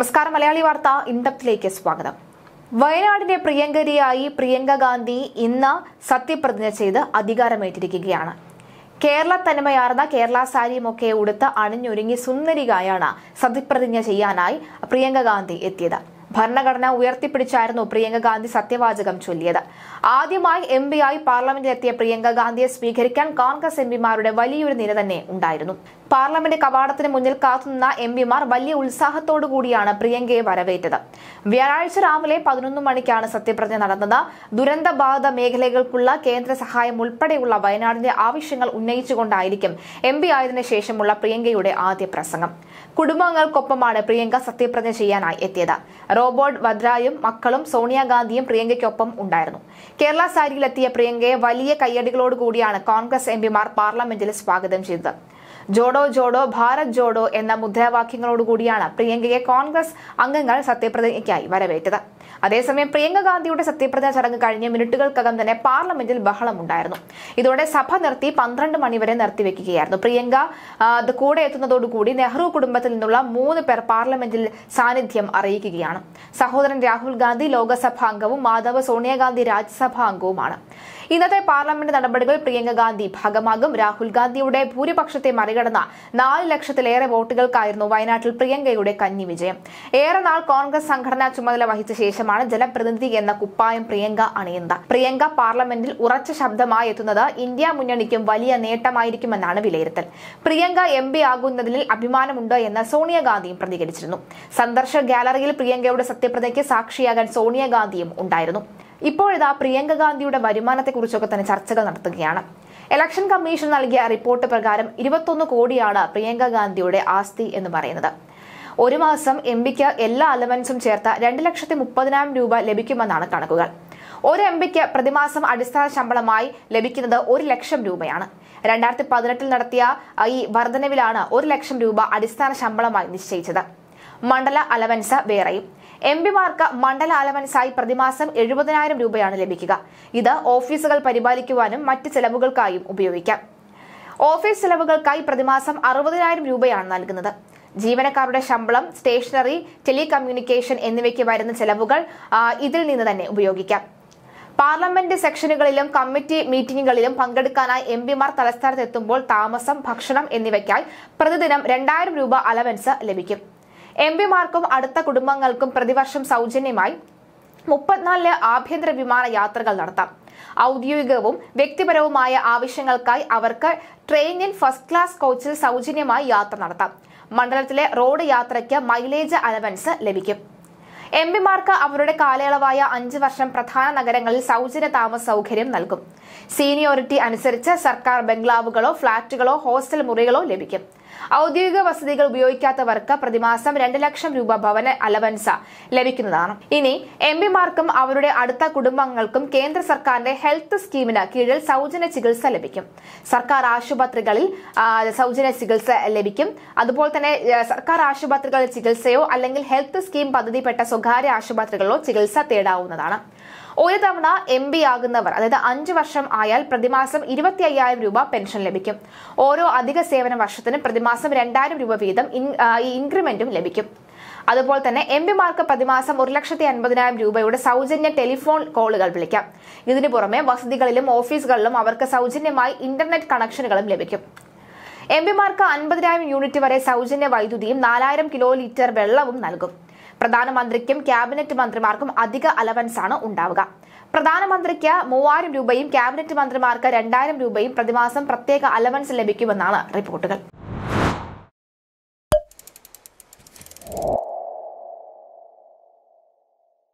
നമസ്കാരം മലയാളി വാർത്ത ഇൻഡപ്തിലേക്ക് സ്വാഗതം വയനാടിന്റെ പ്രിയങ്കരിയായി പ്രിയങ്ക ഗാന്ധി ഇന്ന് സത്യപ്രതിജ്ഞ ചെയ്ത് അധികാരമേറ്റിരിക്കുകയാണ് കേരള തനിമയാർന്ന കേരള സാരിയുമൊക്കെ ഉടുത്ത് അണിഞ്ഞൊരുങ്ങി സുന്ദരികായാണ് സത്യപ്രതിജ്ഞ ചെയ്യാനായി പ്രിയങ്ക ഗാന്ധി എത്തിയത് ഭരണഘടന ഉയർത്തിപ്പിടിച്ചായിരുന്നു പ്രിയങ്ക ഗാന്ധി സത്യവാചകം ചൊല്ലിയത് ആദ്യമായി എം പി ആയി പാർലമെന്റിലെത്തിയ പ്രിയങ്ക ഗാന്ധിയെ സ്വീകരിക്കാൻ കോൺഗ്രസ് എം പിമാരുടെ വലിയൊരു നിര തന്നെ ഉണ്ടായിരുന്നു പാർലമെന്റ് കവാടത്തിന് മുന്നിൽ കാത്തുനിന്ന എം പിമാർ വലിയ ഉത്സാഹത്തോടുകൂടിയാണ് കൂടിയാണ് പ്രിയങ്കയെ വരവേറ്റത് വ്യാഴാഴ്ച രാവിലെ പതിനൊന്ന് മണിക്കാണ് സത്യപ്രതിജ്ഞ നടന്നത് ദുരന്തബാധിത മേഖലകൾക്കുള്ള കേന്ദ്ര സഹായം ഉൾപ്പെടെയുള്ള വയനാടിന്റെ ആവശ്യങ്ങൾ ഉന്നയിച്ചുകൊണ്ടായിരിക്കും എം പി ആയതിനു ശേഷമുള്ള പ്രിയങ്കയുടെ ആദ്യ പ്രസംഗം കുടുംബങ്ങൾക്കൊപ്പമാണ് പ്രിയങ്ക സത്യപ്രതിജ്ഞ ചെയ്യാനായി എത്തിയത് റോബോട്ട് വദ്രായും മക്കളും സോണിയാഗാന്ധിയും പ്രിയങ്കയ്ക്കൊപ്പം ഉണ്ടായിരുന്നു കേരള സാരിയിലെത്തിയ പ്രിയങ്കയെ വലിയ കയ്യടികളോടുകൂടിയാണ് കൂടിയാണ് കോൺഗ്രസ് എംപിമാർ പാർലമെന്റിൽ സ്വാഗതം ചെയ്തത് ജോഡോ ജോഡോ ഭാരത് ജോഡോ എന്ന മുദ്രാവാക്യങ്ങളോടുകൂടിയാണ് പ്രിയങ്കയെ കോൺഗ്രസ് അംഗങ്ങൾ സത്യപ്രതിജ്ഞയ്ക്കായി വരവേറ്റത് അതേസമയം പ്രിയങ്ക ഗാന്ധിയുടെ സത്യപ്രതിജ്ഞ ചടങ്ങ് കഴിഞ്ഞ മിനിറ്റുകൾക്കകം തന്നെ പാർലമെന്റിൽ ബഹളമുണ്ടായിരുന്നു ഇതോടെ സഭ നിർത്തി പന്ത്രണ്ട് മണിവരെ നിർത്തിവെക്കുകയായിരുന്നു പ്രിയങ്ക അത് കൂടെ എത്തുന്നതോടുകൂടി നെഹ്റു കുടുംബത്തിൽ നിന്നുള്ള മൂന്ന് പേർ പാർലമെന്റിൽ സാന്നിധ്യം അറിയിക്കുകയാണ് സഹോദരൻ രാഹുൽ ഗാന്ധി ലോകസഭാ അംഗവും മാധവ് സോണിയാഗാന്ധി രാജ്യസഭാ അംഗവുമാണ് ഇന്നത്തെ പാർലമെന്റ് നടപടികൾ പ്രിയങ്ക ഗാന്ധി ഭാഗമാകും രാഹുൽ ഗാന്ധിയുടെ ഭൂരിപക്ഷത്തെ മറികടന്ന നാല് ലക്ഷത്തിലേറെ വോട്ടുകൾക്കായിരുന്നു വയനാട്ടിൽ പ്രിയങ്കയുടെ കന്നി വിജയം ഏറെ നാൾ കോൺഗ്രസ് സംഘടനാ ചുമതല വഹിച്ച ശേഷം ശേഷമാണ് ജനപ്രതിനിധി എന്ന കുപ്പായം പ്രിയങ്ക അണിയുന്നത് പ്രിയങ്ക പാർലമെന്റിൽ ഉറച്ച ശബ്ദമായി എത്തുന്നത് ഇന്ത്യ മുന്നണിക്കും വലിയ നേട്ടമായിരിക്കുമെന്നാണ് വിലയിരുത്തൽ പ്രിയങ്ക എം പി ആകുന്നതിൽ അഭിമാനമുണ്ട് എന്ന് സോണിയാഗാന്ധിയും പ്രതികരിച്ചിരുന്നു സന്ദർശ ഗാലറിയിൽ പ്രിയങ്കയുടെ സത്യപ്രതിജ്ഞയ്ക്ക് സാക്ഷിയാകാൻ സോണിയാഗാന്ധിയും ഉണ്ടായിരുന്നു ഇപ്പോഴിതാ പ്രിയങ്ക ഗാന്ധിയുടെ വരുമാനത്തെക്കുറിച്ചൊക്കെ തന്നെ ചർച്ചകൾ നടത്തുകയാണ് ഇലക്ഷൻ കമ്മീഷൻ നൽകിയ റിപ്പോർട്ട് പ്രകാരം ഇരുപത്തൊന്ന് കോടിയാണ് പ്രിയങ്ക ഗാന്ധിയുടെ ആസ്തി എന്ന് പറയുന്നത് ഒരു മാസം എം പിക്ക് എല്ലാ അലവൻസും ചേർത്ത് രണ്ട് ലക്ഷത്തി മുപ്പതിനായിരം രൂപ ലഭിക്കുമെന്നാണ് കണക്കുകൾ ഒരു എം പിക്ക് പ്രതിമാസം അടിസ്ഥാന ശമ്പളമായി ലഭിക്കുന്നത് ഒരു ലക്ഷം രൂപയാണ് രണ്ടായിരത്തി പതിനെട്ടിൽ നടത്തിയ ഈ വർധനവിലാണ് ഒരു ലക്ഷം രൂപ അടിസ്ഥാന ശമ്പളമായി നിശ്ചയിച്ചത് മണ്ഡല അലവൻസ് വേറെയും എം പിമാർക്ക് മണ്ഡല അലവൻസായി പ്രതിമാസം എഴുപതിനായിരം രൂപയാണ് ലഭിക്കുക ഇത് ഓഫീസുകൾ പരിപാലിക്കുവാനും മറ്റ് ചെലവുകൾക്കായും ഉപയോഗിക്കാം ഓഫീസ് ചെലവുകൾക്കായി പ്രതിമാസം അറുപതിനായിരം രൂപയാണ് നൽകുന്നത് ജീവനക്കാരുടെ ശമ്പളം സ്റ്റേഷനറി ടെലികമ്മ്യൂണിക്കേഷൻ എന്നിവയ്ക്ക് വരുന്ന ചെലവുകൾ ഇതിൽ നിന്ന് തന്നെ ഉപയോഗിക്കാം പാർലമെന്റ് സെക്ഷനുകളിലും കമ്മിറ്റി മീറ്റിംഗുകളിലും പങ്കെടുക്കാനായി എം പിമാർ തലസ്ഥാനത്തെത്തുമ്പോൾ താമസം ഭക്ഷണം എന്നിവയ്ക്കായി പ്രതിദിനം രണ്ടായിരം രൂപ അലവൻസ് ലഭിക്കും എം പിമാർക്കും അടുത്ത കുടുംബങ്ങൾക്കും പ്രതിവർഷം സൗജന്യമായി മുപ്പത്തിനാലിലെ ആഭ്യന്തര വിമാന യാത്രകൾ നടത്താം ഔദ്യോഗികവും വ്യക്തിപരവുമായ ആവശ്യങ്ങൾക്കായി അവർക്ക് ട്രെയിനിൽ ഫസ്റ്റ് ക്ലാസ് കോച്ചിൽ സൗജന്യമായി യാത്ര നടത്താം മണ്ഡലത്തിലെ റോഡ് യാത്രയ്ക്ക് മൈലേജ് അലവൻസ് ലഭിക്കും എം പിമാർക്ക് അവരുടെ കാലയളവായ അഞ്ച് വർഷം പ്രധാന നഗരങ്ങളിൽ സൗജന്യ താമസ സൗകര്യം നൽകും സീനിയോറിറ്റി അനുസരിച്ച് സർക്കാർ ബംഗ്ലാവുകളോ ഫ്ളാറ്റുകളോ ഹോസ്റ്റൽ മുറികളോ ലഭിക്കും ഔദ്യോഗിക വസതികൾ ഉപയോഗിക്കാത്തവർക്ക് പ്രതിമാസം രണ്ട് ലക്ഷം രൂപ ഭവന അലവൻസ ലഭിക്കുന്നതാണ് ഇനി എം പിമാർക്കും അവരുടെ അടുത്ത കുടുംബങ്ങൾക്കും കേന്ദ്ര സർക്കാരിന്റെ ഹെൽത്ത് സ്കീമിന് കീഴിൽ സൗജന്യ ചികിത്സ ലഭിക്കും സർക്കാർ ആശുപത്രികളിൽ സൗജന്യ ചികിത്സ ലഭിക്കും അതുപോലെ തന്നെ സർക്കാർ ആശുപത്രികളിൽ ചികിത്സയോ അല്ലെങ്കിൽ ഹെൽത്ത് സ്കീം പദ്ധതിപ്പെട്ട സ്വകാര്യ ആശുപത്രികളിലോ ചികിത്സ തേടാവുന്നതാണ് ഒരു തവണ എം പി ആകുന്നവർ അതായത് അഞ്ചു വർഷം ആയാൽ പ്രതിമാസം ഇരുപത്തി അയ്യായിരം രൂപ പെൻഷൻ ലഭിക്കും ഓരോ അധിക സേവന വർഷത്തിനും പ്രതിമാസം പ്രതിമാസം രണ്ടായിരം രൂപ വീതം ഈ ഇൻക്രിമെന്റും ലഭിക്കും അതുപോലെ തന്നെ എം പിമാർക്ക് പ്രതിമാസം ഒരു ലക്ഷത്തി അൻപതിനായിരം രൂപയുടെ സൗജന്യ ടെലിഫോൺ കോളുകൾ വിളിക്കാം ഇതിനു പുറമെ വസതികളിലും ഓഫീസുകളിലും അവർക്ക് സൗജന്യമായി ഇന്റർനെറ്റ് കണക്ഷനുകളും ലഭിക്കും എം പിമാർക്ക് അൻപതിനായിരം യൂണിറ്റ് വരെ സൗജന്യ വൈദ്യുതിയും നാലായിരം കിലോ ലിറ്റർ വെള്ളവും നൽകും പ്രധാനമന്ത്രിക്കും ക്യാബിനറ്റ് മന്ത്രിമാർക്കും അധിക അലവൻസ് ആണ് ഉണ്ടാവുക പ്രധാനമന്ത്രിക്ക് മൂവായിരം രൂപയും ക്യാബിനറ്റ് മന്ത്രിമാർക്ക് രണ്ടായിരം രൂപയും പ്രതിമാസം പ്രത്യേക അലവൻസ് ലഭിക്കുമെന്നാണ് റിപ്പോർട്ടുകൾ